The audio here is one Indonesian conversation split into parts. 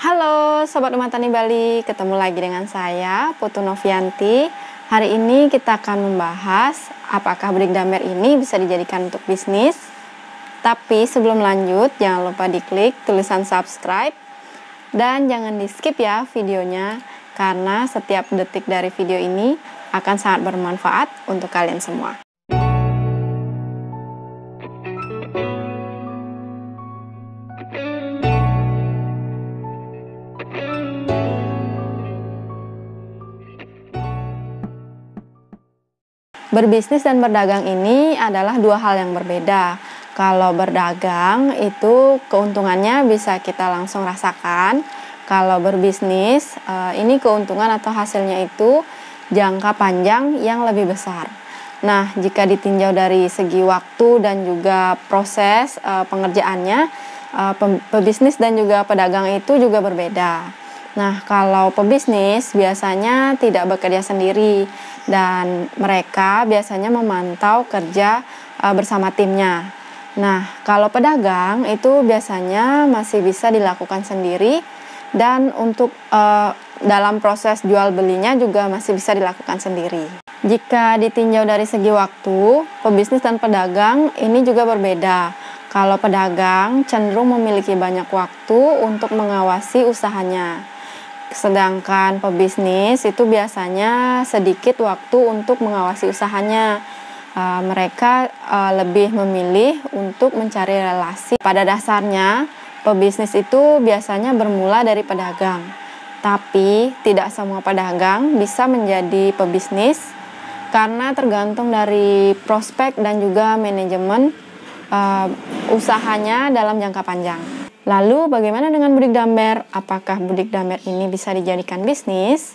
Halo Sobat Rumah Tani Bali, ketemu lagi dengan saya Putu Novianti. Hari ini kita akan membahas apakah break damer ini bisa dijadikan untuk bisnis. Tapi sebelum lanjut, jangan lupa diklik tulisan subscribe dan jangan di skip ya videonya karena setiap detik dari video ini akan sangat bermanfaat untuk kalian semua. Berbisnis dan berdagang ini adalah dua hal yang berbeda. Kalau berdagang itu keuntungannya bisa kita langsung rasakan. Kalau berbisnis, eh, ini keuntungan atau hasilnya itu jangka panjang yang lebih besar. Nah, jika ditinjau dari segi waktu dan juga proses eh, pengerjaannya, eh, pebisnis dan juga pedagang itu juga berbeda. Nah, kalau pebisnis biasanya tidak bekerja sendiri dan mereka biasanya memantau kerja e, bersama timnya. Nah, kalau pedagang itu biasanya masih bisa dilakukan sendiri dan untuk e, dalam proses jual belinya juga masih bisa dilakukan sendiri. Jika ditinjau dari segi waktu, pebisnis dan pedagang ini juga berbeda. Kalau pedagang cenderung memiliki banyak waktu untuk mengawasi usahanya. Sedangkan pebisnis itu biasanya sedikit waktu untuk mengawasi usahanya. Uh, mereka uh, lebih memilih untuk mencari relasi. Pada dasarnya, pebisnis itu biasanya bermula dari pedagang. Tapi tidak semua pedagang bisa menjadi pebisnis karena tergantung dari prospek dan juga manajemen uh, usahanya dalam jangka panjang. Lalu bagaimana dengan budik damer? Apakah budik damer ini bisa dijadikan bisnis?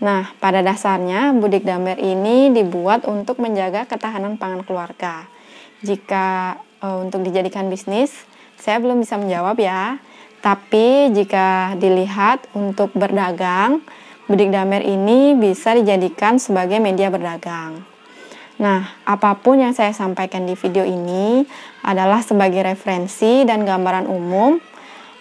Nah, pada dasarnya budik damer ini dibuat untuk menjaga ketahanan pangan keluarga. Jika e, untuk dijadikan bisnis, saya belum bisa menjawab ya. Tapi jika dilihat untuk berdagang, budik damer ini bisa dijadikan sebagai media berdagang. Nah, apapun yang saya sampaikan di video ini adalah sebagai referensi dan gambaran umum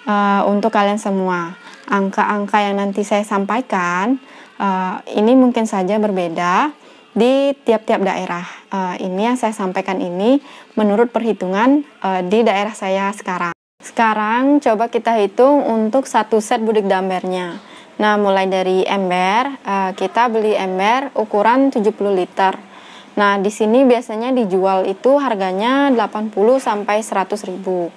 uh, untuk kalian semua. Angka-angka yang nanti saya sampaikan uh, ini mungkin saja berbeda di tiap-tiap daerah. Uh, ini yang saya sampaikan ini menurut perhitungan uh, di daerah saya sekarang. Sekarang coba kita hitung untuk satu set budik dambernya. Nah, mulai dari ember, kita beli ember ukuran 70 liter Nah, di sini biasanya dijual itu harganya 80 sampai seratus ribu.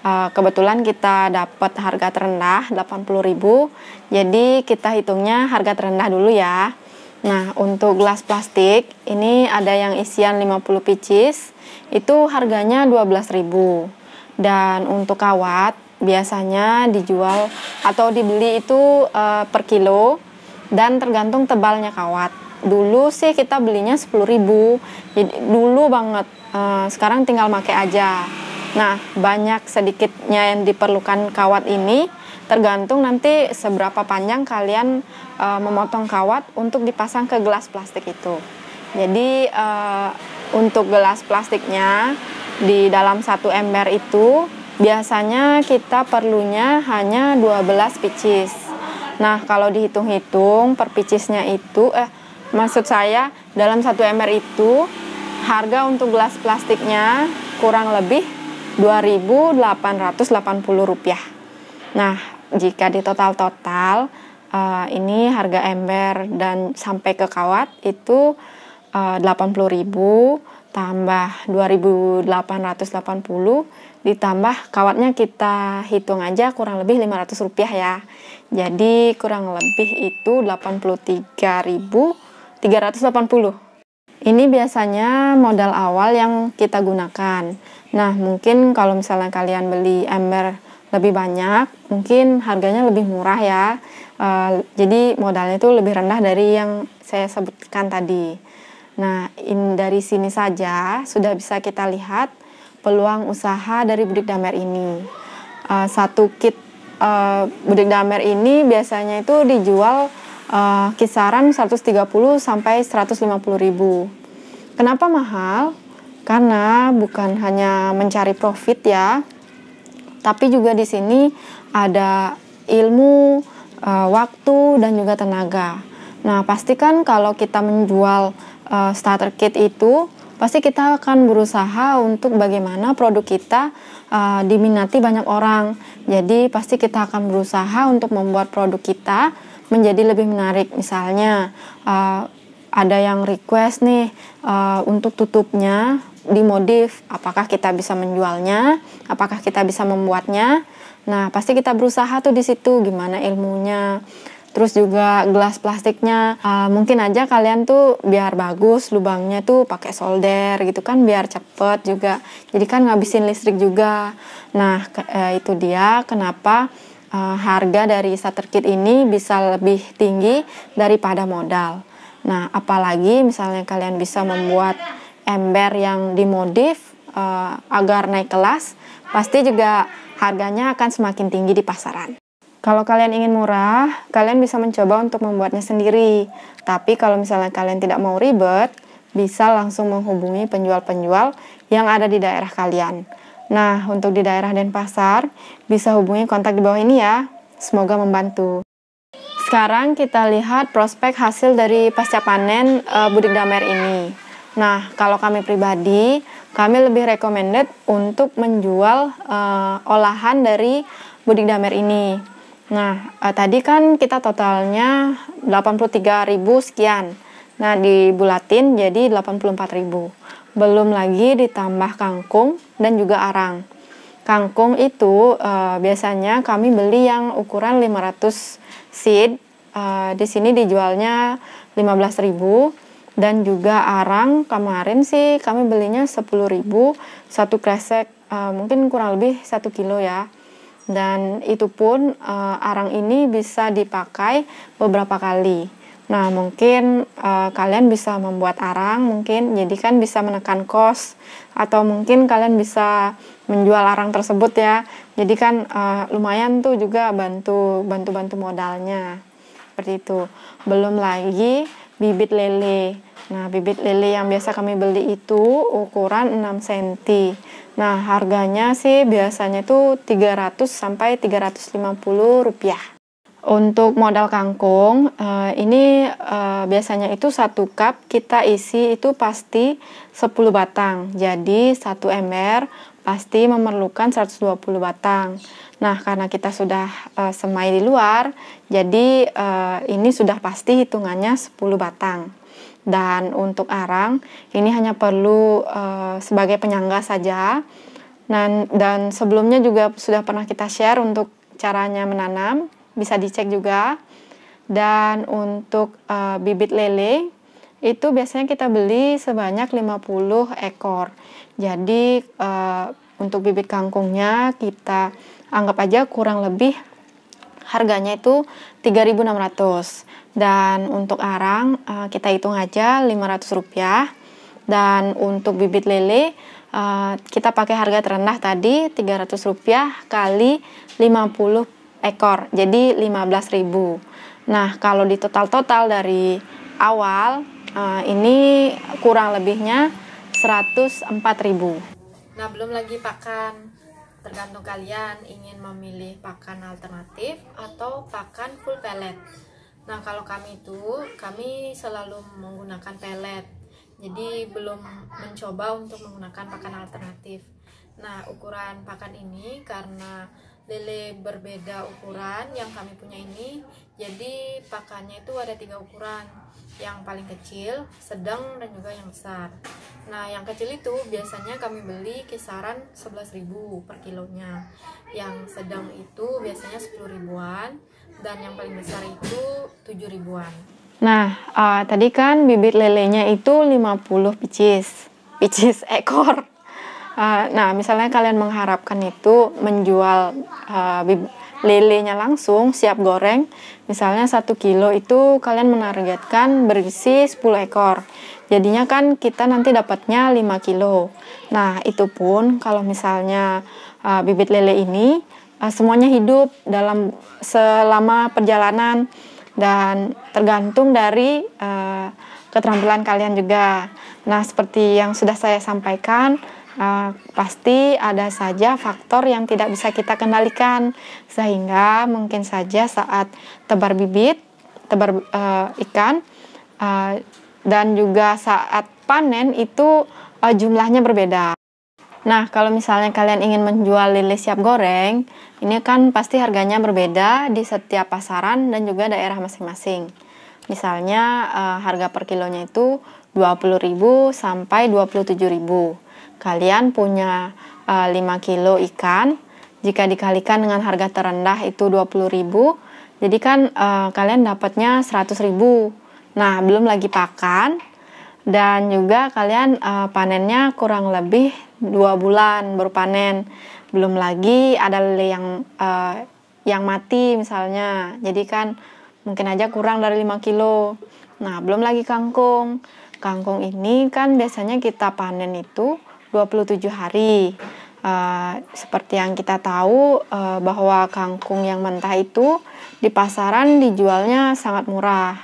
Eh, kebetulan kita dapat harga terendah puluh ribu, jadi kita hitungnya harga terendah dulu ya. Nah, untuk gelas plastik, ini ada yang isian 50 pcs itu harganya 12.000. Dan untuk kawat, biasanya dijual atau dibeli itu eh, per kilo dan tergantung tebalnya kawat dulu sih kita belinya 10.000 jadi dulu banget uh, sekarang tinggal make aja nah banyak sedikitnya yang diperlukan kawat ini tergantung nanti seberapa panjang kalian uh, memotong kawat untuk dipasang ke gelas plastik itu jadi uh, untuk gelas plastiknya di dalam satu ember itu biasanya kita perlunya hanya 12 picis nah kalau dihitung-hitung per picisnya itu eh Maksud saya dalam satu ember itu harga untuk gelas plastiknya kurang lebih Rp2.880. Nah, jika di total-total uh, ini harga ember dan sampai ke kawat itu eh, rp 80.000 tambah rp 2.880 ditambah kawatnya kita hitung aja kurang lebih 500 rupiah ya. Jadi kurang lebih itu rp 83.000 380. Ini biasanya modal awal yang kita gunakan. Nah, mungkin kalau misalnya kalian beli ember lebih banyak, mungkin harganya lebih murah ya. E, jadi modalnya itu lebih rendah dari yang saya sebutkan tadi. Nah, in dari sini saja sudah bisa kita lihat peluang usaha dari budik damer ini. E, satu kit e, budik damer ini biasanya itu dijual uh, kisaran 130 sampai 150 ribu. Kenapa mahal? Karena bukan hanya mencari profit ya, tapi juga di sini ada ilmu, uh, waktu dan juga tenaga. Nah, pastikan kalau kita menjual uh, starter kit itu, pasti kita akan berusaha untuk bagaimana produk kita uh, diminati banyak orang. Jadi, pasti kita akan berusaha untuk membuat produk kita menjadi lebih menarik. Misalnya uh, ada yang request nih uh, untuk tutupnya dimodif, apakah kita bisa menjualnya, apakah kita bisa membuatnya. Nah, pasti kita berusaha tuh di situ gimana ilmunya. Terus juga gelas plastiknya uh, mungkin aja kalian tuh biar bagus lubangnya tuh pakai solder gitu kan biar cepet juga. Jadi kan ngabisin listrik juga. Nah, ke, uh, itu dia kenapa uh, harga dari starter kit ini bisa lebih tinggi daripada modal. Nah, apalagi misalnya kalian bisa membuat ember yang dimodif uh, agar naik kelas, pasti juga harganya akan semakin tinggi di pasaran. Kalau kalian ingin murah, kalian bisa mencoba untuk membuatnya sendiri. Tapi kalau misalnya kalian tidak mau ribet, bisa langsung menghubungi penjual-penjual yang ada di daerah kalian. Nah, untuk di daerah Denpasar, bisa hubungi kontak di bawah ini ya. Semoga membantu. Sekarang kita lihat prospek hasil dari pasca panen e, eh, budik damer ini. Nah, kalau kami pribadi, kami lebih recommended untuk menjual e, olahan dari budik damer ini. Nah, e, tadi kan kita totalnya 83.000 sekian. Nah, dibulatin jadi 84.000. Belum lagi ditambah kangkung dan juga arang. Kangkung itu e, biasanya kami beli yang ukuran 500 seed. E, di sini dijualnya 15.000 dan juga arang kemarin sih kami belinya 10.000 satu kresek e, mungkin kurang lebih 1 kilo ya. Dan itu pun e, arang ini bisa dipakai beberapa kali. Nah, mungkin uh, kalian bisa membuat arang, mungkin jadi kan bisa menekan kos atau mungkin kalian bisa menjual arang tersebut ya. Jadi kan uh, lumayan tuh juga bantu bantu-bantu modalnya. Seperti itu. Belum lagi bibit lele. Nah, bibit lele yang biasa kami beli itu ukuran 6 cm. Nah, harganya sih biasanya itu 300 sampai 350 rupiah. Untuk modal kangkung, uh, ini uh, biasanya itu satu cup kita isi itu pasti 10 batang. Jadi satu ember pasti memerlukan 120 batang. Nah, karena kita sudah uh, semai di luar, jadi uh, ini sudah pasti hitungannya 10 batang. Dan untuk arang, ini hanya perlu uh, sebagai penyangga saja. Dan, dan sebelumnya juga sudah pernah kita share untuk caranya menanam bisa dicek juga. Dan untuk uh, bibit lele itu biasanya kita beli sebanyak 50 ekor. Jadi uh, untuk bibit kangkungnya kita anggap aja kurang lebih harganya itu 3.600 dan untuk arang uh, kita hitung aja 500 rupiah dan untuk bibit lele kita pakai harga terendah tadi 300 rupiah kali 50 ekor jadi 15.000 nah kalau di total-total dari awal eh, ini kurang lebihnya 104.000 nah belum lagi pakan tergantung kalian ingin memilih pakan alternatif atau pakan full pellet nah kalau kami itu kami selalu menggunakan pellet jadi belum mencoba untuk menggunakan pakan alternatif nah ukuran pakan ini karena lele berbeda ukuran yang kami punya ini jadi pakannya itu ada tiga ukuran yang paling kecil sedang dan juga yang besar nah yang kecil itu biasanya kami beli kisaran 11.000 per kilonya yang sedang itu biasanya 10 ribuan dan yang paling besar itu 7 ribuan nah uh, tadi kan bibit lelenya itu 50 picis picis ekor Eh, nah misalnya kalian mengharapkan itu menjual uh, eh, lelenya langsung siap goreng misalnya satu kilo itu kalian menargetkan berisi 10 ekor jadinya kan kita nanti dapatnya 5 kilo nah itu pun kalau misalnya uh, bibit lele ini uh, semuanya hidup dalam selama perjalanan dan tergantung dari uh, keterampilan kalian juga. Nah, seperti yang sudah saya sampaikan, Eh, pasti ada saja faktor yang tidak bisa kita kendalikan, sehingga mungkin saja saat tebar bibit, tebar uh, ikan, uh, dan juga saat panen itu uh, jumlahnya berbeda. Nah, kalau misalnya kalian ingin menjual lili siap goreng, ini kan pasti harganya berbeda di setiap pasaran dan juga daerah masing-masing. Misalnya uh, harga per kilonya itu 20.000 sampai 27.000 kalian punya e, eh, 5 kilo ikan, jika dikalikan dengan harga terendah itu 20.000, jadi kan e, kalian dapatnya 100.000. Nah, belum lagi pakan dan juga kalian e, panennya kurang lebih dua bulan baru panen. Belum lagi ada lele yang e, yang mati misalnya. Jadi kan mungkin aja kurang dari 5 kilo. Nah, belum lagi kangkung. Kangkung ini kan biasanya kita panen itu 27 hari. Uh, seperti yang kita tahu uh, bahwa kangkung yang mentah itu di pasaran dijualnya sangat murah.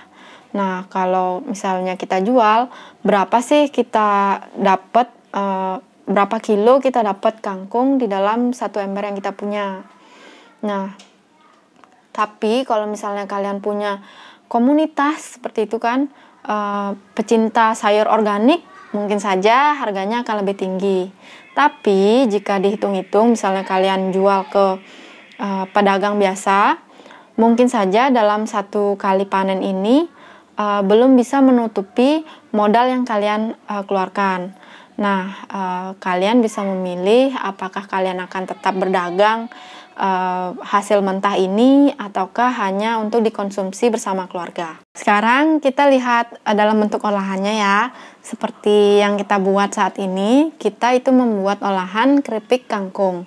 Nah, kalau misalnya kita jual, berapa sih kita dapat uh, berapa kilo kita dapat kangkung di dalam satu ember yang kita punya. Nah, tapi kalau misalnya kalian punya komunitas seperti itu kan, uh, pecinta sayur organik mungkin saja harganya akan lebih tinggi. Tapi jika dihitung-hitung, misalnya kalian jual ke uh, pedagang biasa, mungkin saja dalam satu kali panen ini uh, belum bisa menutupi modal yang kalian uh, keluarkan. Nah, uh, kalian bisa memilih apakah kalian akan tetap berdagang uh, hasil mentah ini ataukah hanya untuk dikonsumsi bersama keluarga. Sekarang kita lihat eh, dalam bentuk olahannya ya. Seperti yang kita buat saat ini, kita itu membuat olahan keripik kangkung.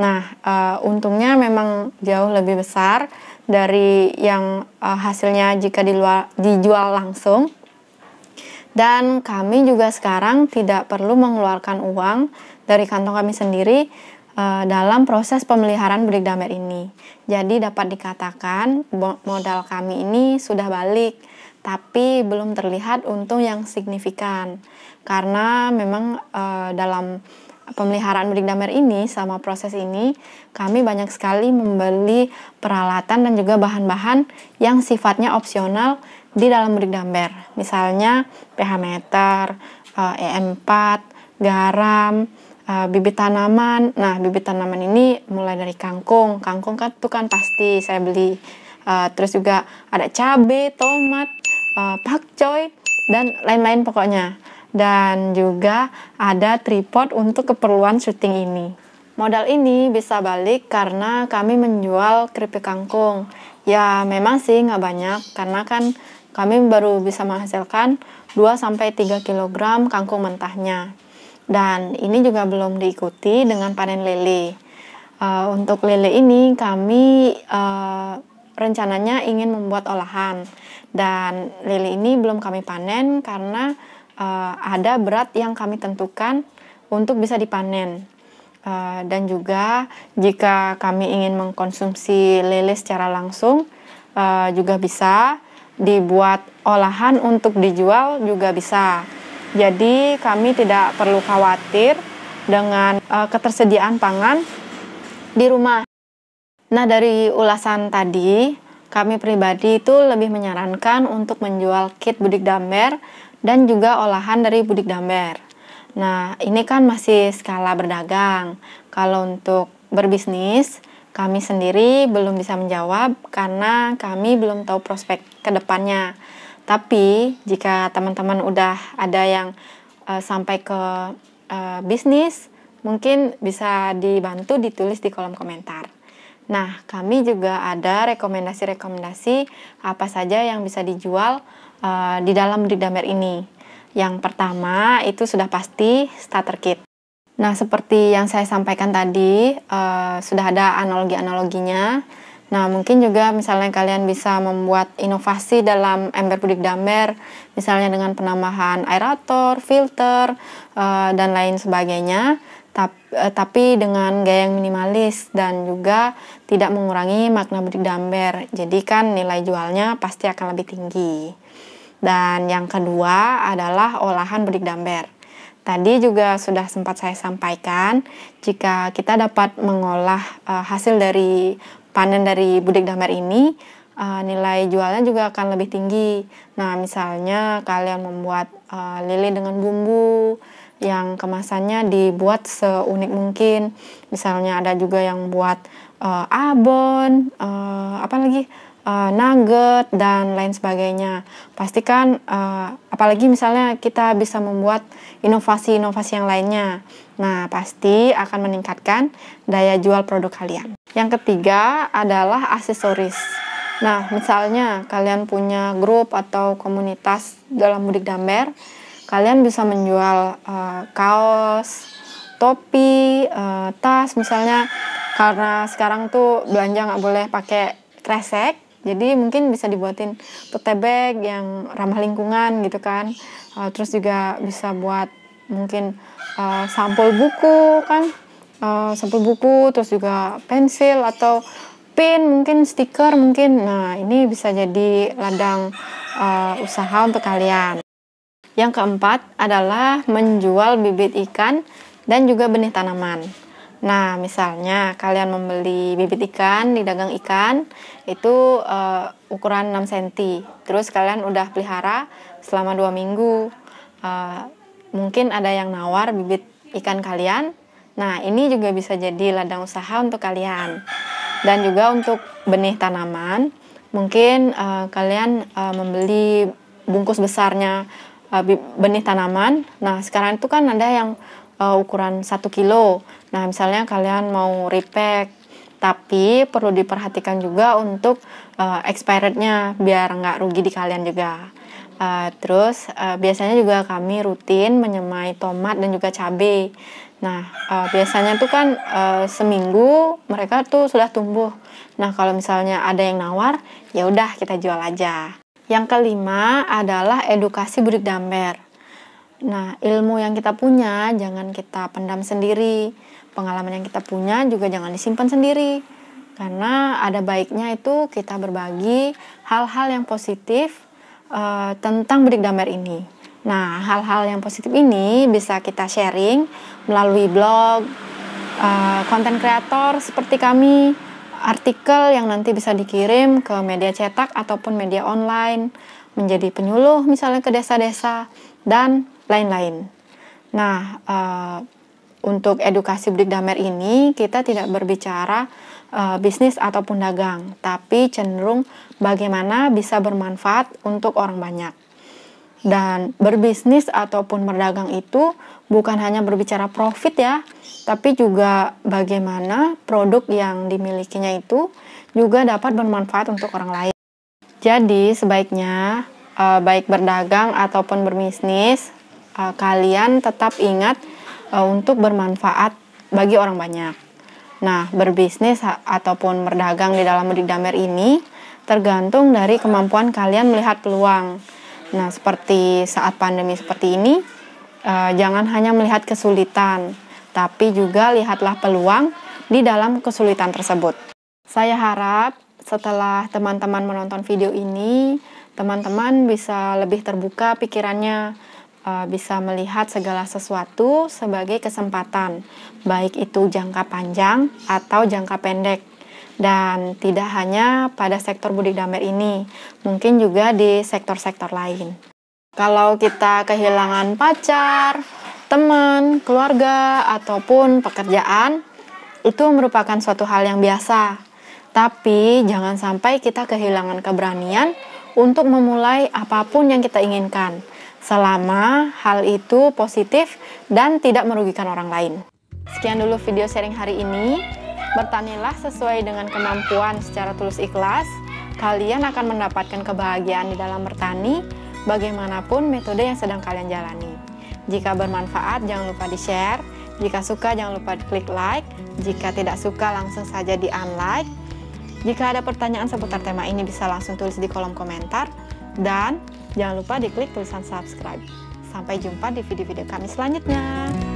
Nah, uh, untungnya memang jauh lebih besar dari yang uh, hasilnya jika luar dijual langsung. Dan kami juga sekarang tidak perlu mengeluarkan uang dari kantong kami sendiri Eh, dalam proses pemeliharaan bulik damer ini. Jadi dapat dikatakan modal kami ini sudah balik, tapi belum terlihat untung yang signifikan. Karena memang uh, dalam pemeliharaan bulik damer ini sama proses ini kami banyak sekali membeli peralatan dan juga bahan-bahan yang sifatnya opsional di dalam bulik damer. Misalnya pH meter, eh, e EM4, garam, uh, bibit tanaman. Nah, bibit tanaman ini mulai dari kangkung. Kangkung kan itu kan pasti saya beli. Uh, terus juga ada cabai, tomat, uh, eh, pakcoy dan lain-lain pokoknya. Dan juga ada tripod untuk keperluan syuting ini. Modal ini bisa balik karena kami menjual keripik kangkung. Ya memang sih nggak banyak karena kan kami baru bisa menghasilkan 2-3 kg kangkung mentahnya dan ini juga belum diikuti dengan panen lele. Uh, untuk lele ini kami uh, rencananya ingin membuat olahan dan lele ini belum kami panen karena uh, ada berat yang kami tentukan untuk bisa dipanen. Uh, dan juga jika kami ingin mengkonsumsi lele secara langsung uh, juga bisa dibuat olahan untuk dijual juga bisa. Jadi kami tidak perlu khawatir dengan uh, ketersediaan pangan di rumah. Nah, dari ulasan tadi, kami pribadi itu lebih menyarankan untuk menjual kit budik damber dan juga olahan dari budik damber. Nah, ini kan masih skala berdagang. Kalau untuk berbisnis, kami sendiri belum bisa menjawab karena kami belum tahu prospek kedepannya. Tapi jika teman-teman udah ada yang uh, sampai ke uh, bisnis, mungkin bisa dibantu ditulis di kolom komentar. Nah, kami juga ada rekomendasi-rekomendasi apa saja yang bisa dijual uh, di dalam Didamer ini. Yang pertama itu sudah pasti starter kit. Nah, seperti yang saya sampaikan tadi, uh, sudah ada analogi-analoginya. Nah, mungkin juga misalnya kalian bisa membuat inovasi dalam ember pudik damber, misalnya dengan penambahan aerator, filter, eh, dan lain sebagainya, eh, tapi, dengan gaya yang minimalis dan juga tidak mengurangi makna pudik damber. Jadi kan nilai jualnya pasti akan lebih tinggi. Dan yang kedua adalah olahan pudik damber. Tadi juga sudah sempat saya sampaikan, jika kita dapat mengolah uh, hasil dari panen dari budik damar ini uh, nilai jualnya juga akan lebih tinggi. Nah, misalnya kalian membuat uh, lele dengan bumbu yang kemasannya dibuat seunik mungkin. Misalnya ada juga yang buat uh, abon, uh, apa lagi? uh, nugget dan lain sebagainya. Pastikan uh, eh, apalagi misalnya kita bisa membuat inovasi-inovasi yang lainnya. Nah, pasti akan meningkatkan daya jual produk kalian. Yang ketiga adalah aksesoris. Nah, misalnya kalian punya grup atau komunitas dalam mudik damber, kalian bisa menjual uh, kaos, topi, uh, tas misalnya karena sekarang tuh belanja nggak boleh pakai kresek jadi mungkin bisa dibuatin tote bag yang ramah lingkungan gitu kan. Uh, terus juga bisa buat mungkin uh, sampul buku kan. Uh, sampul buku terus juga pensil atau pin mungkin stiker mungkin. Nah, ini bisa jadi ladang uh, usaha untuk kalian. Yang keempat adalah menjual bibit ikan dan juga benih tanaman. Nah, misalnya kalian membeli bibit ikan di dagang ikan itu uh, ukuran 6 cm. Terus kalian udah pelihara selama dua minggu. Uh, mungkin ada yang nawar bibit ikan kalian. Nah, ini juga bisa jadi ladang usaha untuk kalian. Dan juga untuk benih tanaman, mungkin uh, kalian uh, membeli bungkus besarnya uh, benih tanaman. Nah, sekarang itu kan ada yang uh, ukuran 1 kilo. Nah, misalnya kalian mau repack tapi perlu diperhatikan juga untuk uh, eh, expirednya biar nggak rugi di kalian juga. Uh, terus uh, biasanya juga kami rutin menyemai tomat dan juga cabai. Nah uh, biasanya tuh kan uh, seminggu mereka tuh sudah tumbuh. Nah kalau misalnya ada yang nawar, ya udah kita jual aja. Yang kelima adalah edukasi budik Nah, ilmu yang kita punya jangan kita pendam sendiri. Pengalaman yang kita punya juga jangan disimpan sendiri. Karena ada baiknya itu kita berbagi hal-hal yang positif uh, tentang Bedik Damer ini. Nah, hal-hal yang positif ini bisa kita sharing melalui blog, eh, konten uh, kreator seperti kami, artikel yang nanti bisa dikirim ke media cetak ataupun media online, menjadi penyuluh misalnya ke desa-desa, dan lain-lain. Nah, e, untuk edukasi Blik Damer ini kita tidak berbicara e, bisnis ataupun dagang, tapi cenderung bagaimana bisa bermanfaat untuk orang banyak. Dan berbisnis ataupun berdagang itu bukan hanya berbicara profit ya, tapi juga bagaimana produk yang dimilikinya itu juga dapat bermanfaat untuk orang lain. Jadi sebaiknya eh, baik berdagang ataupun berbisnis uh, kalian tetap ingat uh, untuk bermanfaat bagi orang banyak. Nah, berbisnis ataupun berdagang di dalam mudik Damer ini tergantung dari kemampuan kalian melihat peluang. Nah, seperti saat pandemi seperti ini, uh, jangan hanya melihat kesulitan, tapi juga lihatlah peluang di dalam kesulitan tersebut. Saya harap setelah teman-teman menonton video ini, teman-teman bisa lebih terbuka pikirannya Eh, bisa melihat segala sesuatu sebagai kesempatan, baik itu jangka panjang atau jangka pendek. Dan tidak hanya pada sektor budik damer ini, mungkin juga di sektor-sektor lain. Kalau kita kehilangan pacar, teman, keluarga, ataupun pekerjaan, itu merupakan suatu hal yang biasa. Tapi jangan sampai kita kehilangan keberanian untuk memulai apapun yang kita inginkan selama hal itu positif dan tidak merugikan orang lain. Sekian dulu video sharing hari ini. Bertanilah sesuai dengan kemampuan secara tulus ikhlas. Kalian akan mendapatkan kebahagiaan di dalam bertani bagaimanapun metode yang sedang kalian jalani. Jika bermanfaat jangan lupa di-share. Jika suka jangan lupa klik like. Jika tidak suka langsung saja di unlike. Jika ada pertanyaan seputar tema ini bisa langsung tulis di kolom komentar. Dan Jangan lupa diklik tulisan subscribe. Sampai jumpa di video-video kami selanjutnya.